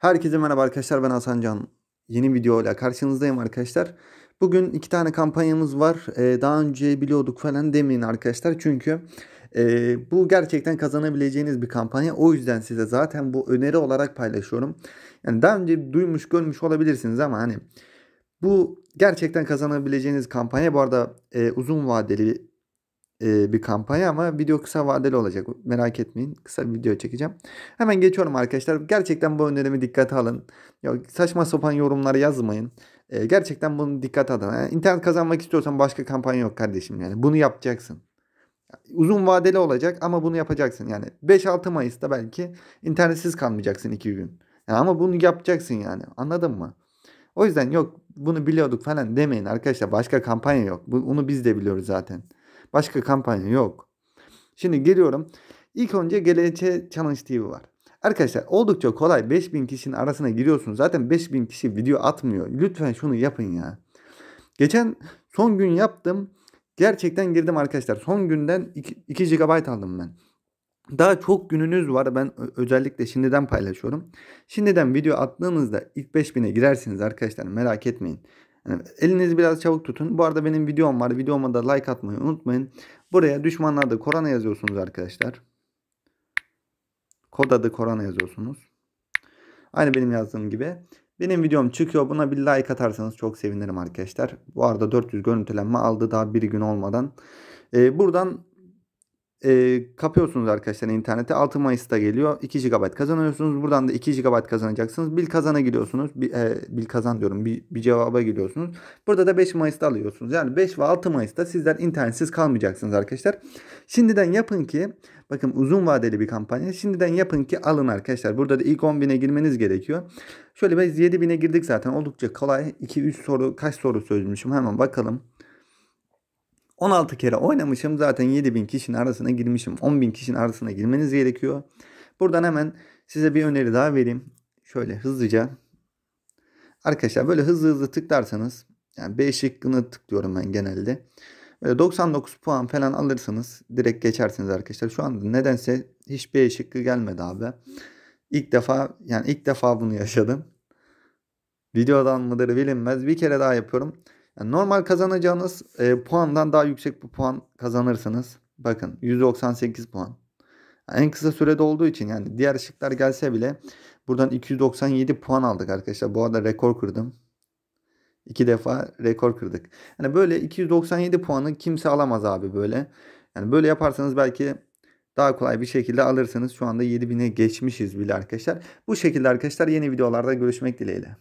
Herkese merhaba arkadaşlar ben Hasan Can. Yeni video ile karşınızdayım arkadaşlar. Bugün iki tane kampanyamız var. Ee, daha önce biliyorduk falan demeyin arkadaşlar. Çünkü e, bu gerçekten kazanabileceğiniz bir kampanya. O yüzden size zaten bu öneri olarak paylaşıyorum. Yani daha önce duymuş görmüş olabilirsiniz ama hani bu gerçekten kazanabileceğiniz kampanya. Bu arada e, uzun vadeli e, bir kampanya ama video kısa vadeli olacak. Merak etmeyin. Kısa bir video çekeceğim. Hemen geçiyorum arkadaşlar. Gerçekten bu önerimi dikkate alın. Ya saçma sapan yorumlar yazmayın. E, gerçekten bunu dikkat alın. Yani internet kazanmak istiyorsan başka kampanya yok kardeşim yani. Bunu yapacaksın. Uzun vadeli olacak ama bunu yapacaksın yani. 5-6 Mayıs'ta belki internetsiz kalmayacaksın 2 gün. Yani ama bunu yapacaksın yani. Anladın mı? O yüzden yok bunu biliyorduk falan demeyin arkadaşlar. Başka kampanya yok. Bunu biz de biliyoruz zaten. Başka kampanya yok. Şimdi geliyorum. İlk önce GLC Challenge TV var. Arkadaşlar oldukça kolay 5000 kişinin arasına giriyorsunuz. Zaten 5000 kişi video atmıyor. Lütfen şunu yapın ya. Geçen son gün yaptım. Gerçekten girdim arkadaşlar. Son günden 2, 2 GB aldım ben. Daha çok gününüz var. Ben özellikle şimdiden paylaşıyorum. Şimdiden video attığınızda ilk 5000'e girersiniz arkadaşlar. Merak etmeyin. Yani elinizi biraz çabuk tutun. Bu arada benim videom var. Videoma da like atmayı unutmayın. Buraya düşmanlarda korona yazıyorsunuz arkadaşlar. Kod adı korona yazıyorsunuz. Aynı benim yazdığım gibi. Benim videom çıkıyor. Buna bir like atarsanız çok sevinirim arkadaşlar. Bu arada 400 görüntülenme aldı daha bir gün olmadan. Ee, buradan e, kapıyorsunuz arkadaşlar internete. 6 Mayıs'ta geliyor. 2 GB kazanıyorsunuz. Buradan da 2 GB kazanacaksınız. Bil kazana gidiyorsunuz. Bir, e, bil kazan diyorum. Bir, bir cevaba gidiyorsunuz. Burada da 5 Mayıs'ta alıyorsunuz. Yani 5 ve 6 Mayıs'ta sizler internetsiz kalmayacaksınız arkadaşlar. Şimdiden yapın ki bakın uzun vadeli bir kampanya. Şimdiden yapın ki alın arkadaşlar. Burada da ilk 10.000'e girmeniz gerekiyor. Şöyle biz 7.000'e girdik zaten. Oldukça kolay. 2-3 soru kaç soru sözmüşüm hemen bakalım. 16 kere oynamışım. Zaten 7000 kişinin arasına girmişim. 10.000 kişinin arasına girmeniz gerekiyor. Buradan hemen size bir öneri daha vereyim. Şöyle hızlıca. Arkadaşlar böyle hızlı hızlı tıklarsanız. Yani B şıkkını tıklıyorum ben genelde. Böyle 99 puan falan alırsanız direkt geçersiniz arkadaşlar. Şu anda nedense hiç B şıkkı gelmedi abi. İlk defa yani ilk defa bunu yaşadım. Videodan mıdır bilinmez. Bir kere daha yapıyorum. Yani normal kazanacağınız e, puandan daha yüksek bir puan kazanırsınız. Bakın 198 puan. Yani en kısa sürede olduğu için yani diğer şıklar gelse bile buradan 297 puan aldık arkadaşlar. Bu arada rekor kırdım. İki defa rekor kırdık. Yani böyle 297 puanı kimse alamaz abi böyle. Yani böyle yaparsanız belki daha kolay bir şekilde alırsınız. Şu anda 7000'e geçmişiz bile arkadaşlar. Bu şekilde arkadaşlar yeni videolarda görüşmek dileğiyle.